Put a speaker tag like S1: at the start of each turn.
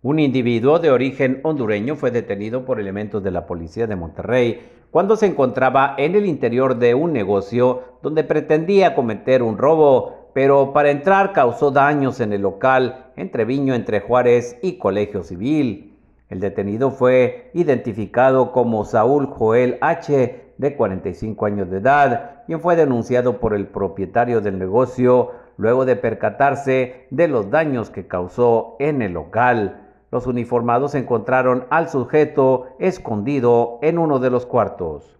S1: Un individuo de origen hondureño fue detenido por elementos de la policía de Monterrey cuando se encontraba en el interior de un negocio donde pretendía cometer un robo, pero para entrar causó daños en el local entre Viño, entre Juárez y Colegio Civil. El detenido fue identificado como Saúl Joel H., de 45 años de edad, quien fue denunciado por el propietario del negocio luego de percatarse de los daños que causó en el local. Los uniformados encontraron al sujeto escondido en uno de los cuartos.